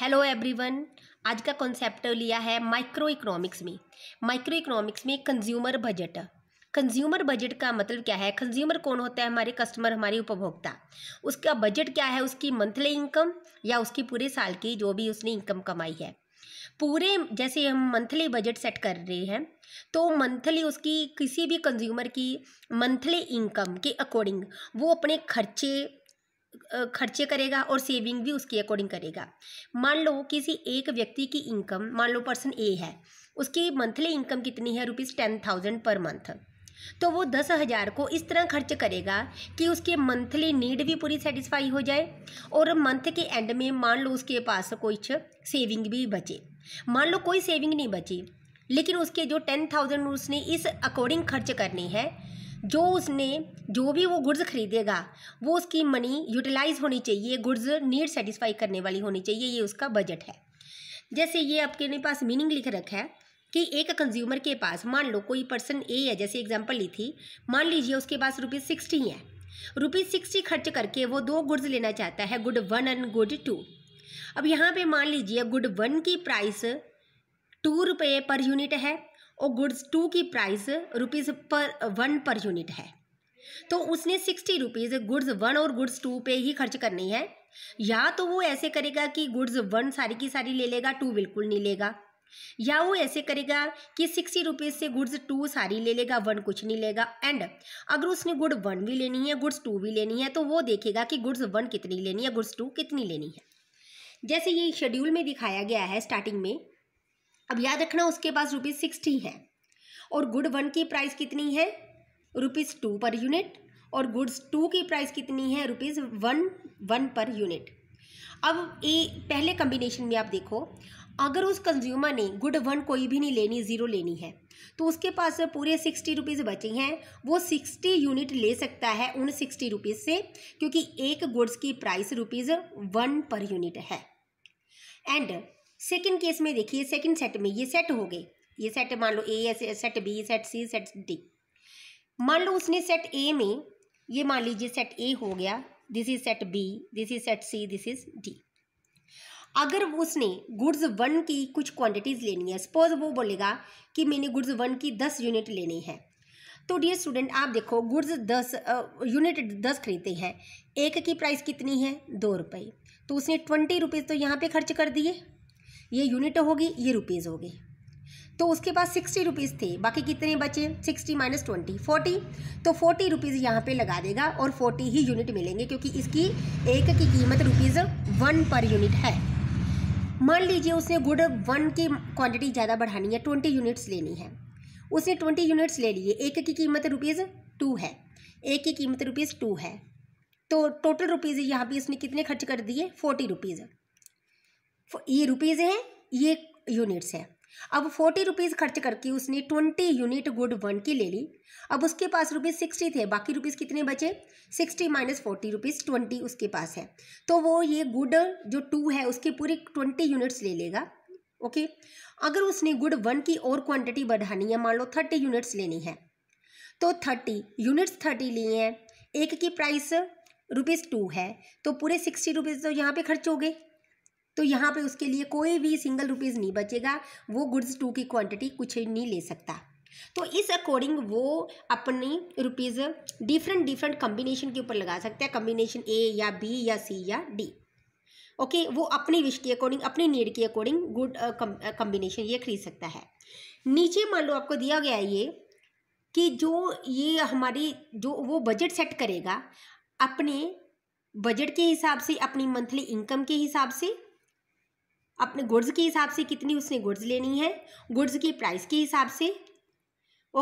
hello everyone आज का concept लिया है माइक्रो इकोनॉमिक्स में माइक्रो इकोनॉमिक्स में कंज्यूमर बजट कंज्यूमर बजट का मतलब क्या है कंज्यूमर कौन होता है हमारे कस्टमर हमारे उपभोक्ता उसका बजट क्या है उसकी मंथली इनकम या उसकी पूरे साल की जो भी उसने इनकम कमाई है पूरे जैसे हम मंथली बजट सेट कर रहे हैं तो मंथली उसकी किसी भी कंज्यूमर की मंथली इनकम के अकॉर्डिंग वो अपने खर्चे खर्चे करेगा और सेविंग भी उसके अकॉर्डिंग करेगा मान लो किसी एक व्यक्ति की इनकम मान लो पर्सन ए है उसकी मंथली इनकम कितनी है rupees ten thousand per month तो वो दस हज़ार को इस तरह खर्च करेगा कि उसके मंथली नीड भी पूरी सेटिस्फाई हो जाए और मंथ के एंड में मान लो उसके पास कुछ सेविंग भी बचे मान लो कोई सेविंग नहीं बची लेकिन उसके जो टेन थाउजेंड उसने इस अकॉर्डिंग खर्च करनी है जो उसने जो भी वो गुड्स खरीदेगा वो उसकी मनी यूटिलाइज होनी चाहिए गुड्स नीड सेटिस्फाई करने वाली होनी चाहिए ये उसका बजट है जैसे ये आपके पास मीनिंग लिख रखा है कि एक कंज्यूमर के पास मान लो कोई पर्सन ए है जैसे एग्जाम्पल ली थी मान लीजिए उसके पास रुपीज़ सिक्सटी है रुपीज़ सिक्सटी खर्च करके वो दो गुड्स लेना चाहता है good one and good two अब यहाँ पे मान लीजिए गुड वन की प्राइस टू रुपये पर यूनिट है और गुड्स टू की price rupees per one per unit है तो उसने सिक्सटी रुपीज़ गुड्स वन और गुड्स टू पे ही खर्च करनी है या तो वो ऐसे करेगा कि गुड्स वन सारी की सारी ले लेगा टू बिल्कुल नहीं लेगा या वो ऐसे करेगा कि सिक्सटी रुपीज़ से गुड्स टू सारी ले लेगा वन कुछ नहीं लेगा एंड अगर उसने गुड वन भी लेनी है गुड्स टू भी लेनी है तो वो देखेगा कि गुड्स वन कितनी लेनी है गुड्स टू कितनी लेनी है जैसे ये शेड्यूल में दिखाया गया है स्टार्टिंग में अब याद रखना उसके पास रुपीज़ सिक्सटी है और गुड वन की प्राइस कितनी है रुपीज़ टू पर यूनिट और गुड्स टू की प्राइस कितनी है rupees one one per unit अब ए पहले कम्बिनेशन में आप देखो अगर उस कंज्यूमर ने गुड वन कोई भी नहीं लेनी ज़ीरो लेनी है तो उसके पास पूरे सिक्सटी रुपीज़ बचे हैं वो सिक्सटी यूनिट ले सकता है उन सिक्सटी रुपीज़ से क्योंकि एक गुड्स की price rupees one per unit है एंड सेकेंड केस में देखिए सेकेंड सेट में ये सेट हो गए ये सेट मान लो A set B set C set D मान लो उसने सेट ए में ये मान लीजिए सेट ए हो गया this is set B this is set C this is D अगर उसने गुड्स वन की कुछ क्वांटिटीज़ लेनी है सपोज वो बोलेगा कि मैंने गुड्स वन की दस यूनिट लेनी है तो डियर स्टूडेंट आप देखो गुड्स दस यूनिट दस खरीदते हैं एक की प्राइस कितनी है दो रुपये तो उसने ट्वेंटी रुपीज़ तो यहाँ पे खर्च कर दिए ये यूनिट होगी ये रुपीज़ होगी तो उसके पास सिक्सटी रुपीज़ थे बाकी कितने बचे सिक्सटी माइनस ट्वेंटी फोर्टी तो फोर्टी रुपीज़ यहाँ पे लगा देगा और फोर्टी ही यूनिट मिलेंगे क्योंकि इसकी एक की कीमत रुपीज़ वन पर यूनिट है मान लीजिए उसने गुड वन की क्वांटिटी ज़्यादा बढ़ानी है ट्वेंटी यूनिट्स लेनी है उसने ट्वेंटी यूनिट्स ले लिए एक की कीमत रुपीज़ टू है एक की कीमत रुपीज़ टू है तो टोटल रुपीज़ यहाँ पे इसने कितने खर्च कर दिए फोर्टी रुपीज़ ये रुपीज़ हैं ये यूनिट्स हैं अब फोर्टी रुपीज़ खर्च करके उसने ट्वेंटी यूनिट गुड वन की ले ली अब उसके पास रुपीज़ सिक्सटी थे बाकी रुपीज़ कितने बचे sixty minus forty rupees twenty उसके पास है तो वो ये गुड जो टू है उसकी पूरी ट्वेंटी यूनिट्स ले लेगा ओके अगर उसने गुड वन की और क्वांटिटी बढ़ानी है मान लो थर्टी यूनिट्स लेनी है तो थर्टी यूनिट्स थर्टी लिए हैं एक की प्राइस रुपीज़ टू है तो पूरे सिक्सटी रुपीज़ तो यहाँ पे खर्च हो गए तो यहाँ पे उसके लिए कोई भी सिंगल रुपीज़ नहीं बचेगा वो गुड्स टू की क्वांटिटी कुछ नहीं ले सकता तो इस अकॉर्डिंग वो अपनी रुपीज़ डिफरेंट डिफरेंट कम्बिनेशन के ऊपर लगा सकते हैं कम्बिनेशन ए या बी या सी या डी ओके okay, वो अपनी विश के अकॉर्डिंग अपनी नीड के अकॉर्डिंग गुड कम्बिनेशन ये खरीद सकता है नीचे मान लो आपको दिया गया ये कि जो ये हमारी जो वो बजट सेट करेगा अपने बजट के हिसाब से अपनी मंथली इनकम के हिसाब से अपने गुड्स के हिसाब से कितनी उसने गुड्स लेनी है गुड्स की प्राइस के हिसाब से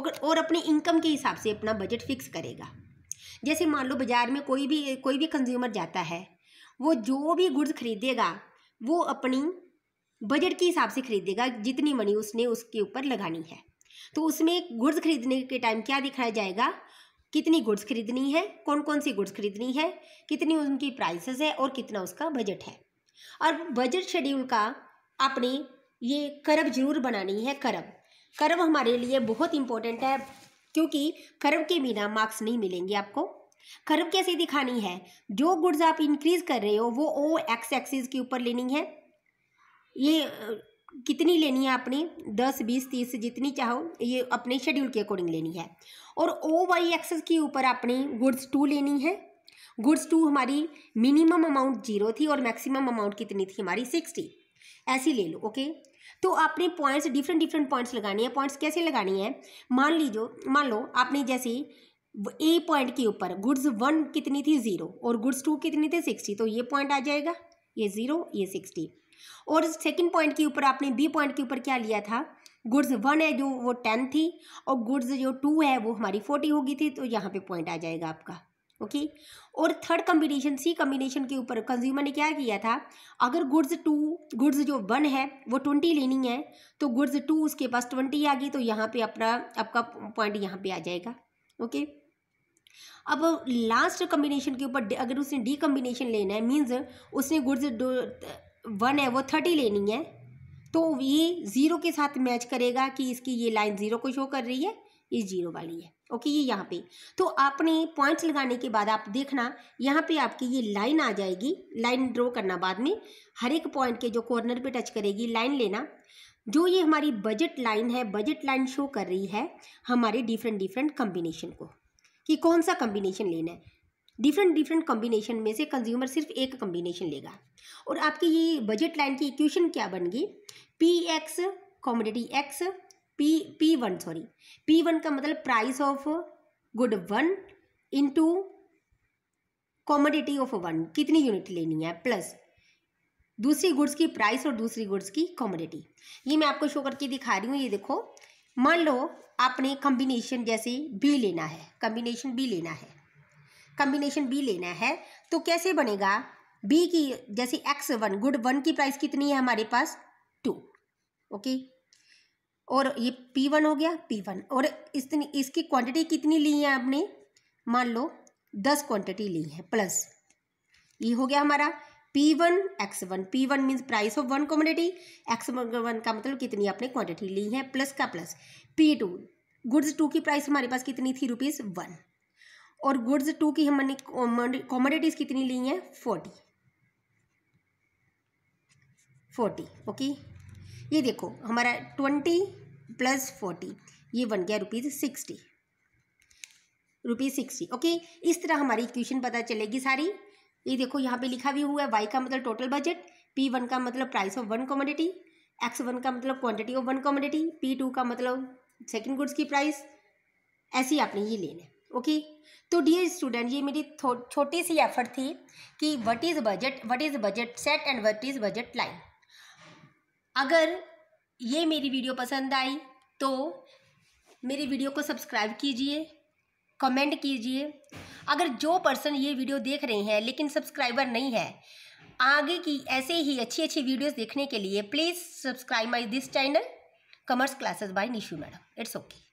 और अपने इनकम के हिसाब से अपना बजट फिक्स करेगा जैसे मान लो बाज़ार में कोई भी कोई भी कंज्यूमर जाता है वो जो भी गुड्स खरीदेगा वो अपनी बजट के हिसाब से खरीदेगा जितनी मनी उसने उसके ऊपर लगानी है तो उसमें गुड्स खरीदने के टाइम क्या दिखाया जाएगा कितनी गुड्स खरीदनी है कौन कौन सी गुड्स खरीदनी है कितनी उनकी प्राइसेस है और कितना उसका बजट है और बजट शेड्यूल का आपने ये करब जरूर बनानी है करब करब हमारे लिए बहुत इंपॉर्टेंट है क्योंकि करब के बिना मार्क्स नहीं मिलेंगे आपको करब कैसे दिखानी है जो गुड्स आप इंक्रीज कर रहे हो वो ओ एक्स एक्सिस के ऊपर लेनी है ये कितनी लेनी है आपने दस बीस तीस जितनी चाहो ये अपने शेड्यूल के अकॉर्डिंग लेनी है और ओ वाई एक्सेस के ऊपर आपने गुड्स टू लेनी है गुड्स टू हमारी मिनिमम अमाउंट जीरो थी और मैक्सिमम अमाउंट कितनी थी हमारी सिक्सटी ऐसी ले लो ओके तो आपने पॉइंट्स डिफरेंट डिफरेंट पॉइंट्स लगानी है पॉइंट्स कैसे लगानी है मान लीजो मान लो आपने जैसे ए पॉइंट के ऊपर गुड्स वन कितनी थी ज़ीरो और गुड्स टू कितनी थी सिक्सटी तो ये पॉइंट आ जाएगा ये ज़ीरो ये सिक्सटी और सेकंड पॉइंट के ऊपर आपने बी पॉइंट के ऊपर क्या लिया था गुड्स वन है जो वो टेन थी और गुड्स जो टू है वो हमारी फोर्टी होगी थी तो यहाँ पे पॉइंट आ जाएगा आपका ओके और थर्ड कम्बिनेशन सी कम्बिनेशन के ऊपर कंज्यूमर ने क्या किया था अगर गुड्स टू गुड्स जो वन है वो ट्वेंटी लेनी है तो गुड्स टू उसके पास ट्वेंटी आ गई तो यहाँ पे अपना आपका पॉइंट यहाँ पे आ जाएगा ओके अब लास्ट कम्बिनेशन के ऊपर अगर उसने डी कम्बिनेशन लेना है मीन्स उसने गुड्स वन है वो थर्टी लेनी है तो ये ज़ीरो के साथ मैच करेगा कि इसकी ये लाइन ज़ीरो को शो कर रही है ये जीरो वाली है ओके ये यहाँ पे तो आपने पॉइंट्स लगाने के बाद आप देखना यहाँ पे आपकी ये लाइन आ जाएगी लाइन ड्रॉ करना बाद में हर एक पॉइंट के जो कॉर्नर पे टच करेगी लाइन लेना जो ये हमारी बजट लाइन है बजट लाइन शो कर रही है हमारे डिफरेंट डिफरेंट कम्बिनेशन को कि कौन सा कम्बिनेशन लेना है डिफरेंट डिफरेंट कम्बिनेशन में से कंज्यूमर सिर्फ एक कम्बिनेशन लेगा और आपकी ये बजट लाइन की इक्वेशन क्या बन गई P X commodity X P P one sorry P one का मतलब price of good one into commodity of one कितनी यूनिट लेनी है प्लस दूसरी गुड्स की प्राइस और दूसरी गुड्स की कॉमोडिटी ये मैं आपको शो करके दिखा रही हूँ ये देखो मान लो आपने कम्बिनेशन जैसे बी लेना है कम्बिनेशन बी लेना है कम्बिनेशन बी लेना है तो कैसे बनेगा बी की जैसे एक्स वन गुड वन की प्राइस कितनी है हमारे पास टू ओके और ये पी वन हो गया पी वन और इतनी इसकी क्वांटिटी कितनी ली है आपने मान लो दस क्वांटिटी ली है प्लस ये हो गया हमारा P one X one P one means price of one commodity X one का मतलब कितनी आपने क्वांटिटी ली है प्लस का plus P two goods two की प्राइस हमारे पास कितनी थी रुपीज़ वन और गुड्स टू की हमने कॉमोडिटीज़ कितनी ली हैं फोर्टी फोर्टी ओके ये देखो हमारा ट्वेंटी प्लस फोर्टी ये बन गया rupees sixty rupees sixty okay इस तरह हमारी इक्वेशन पता चलेगी सारी ये देखो यहाँ पे लिखा भी हुआ है वाई का मतलब टोटल बजट पी वन का मतलब price of one commodity X one का मतलब quantity of one commodity P two का मतलब सेकेंड गुड्स की प्राइस ऐसी आपने ये ले लें ओके तो डियर स्टूडेंट ये मेरी छोटी सी एफर्ट थी कि what is budget what is budget set and what is budget line अगर ये मेरी वीडियो पसंद आई तो मेरी वीडियो को सब्सक्राइब कीजिए कमेंट कीजिए अगर जो पर्सन ये वीडियो देख रहे हैं लेकिन सब्सक्राइबर नहीं है आगे की ऐसे ही अच्छी अच्छी वीडियोस देखने के लिए please subscribe my this channel commerce classes by Nishu madam it's okay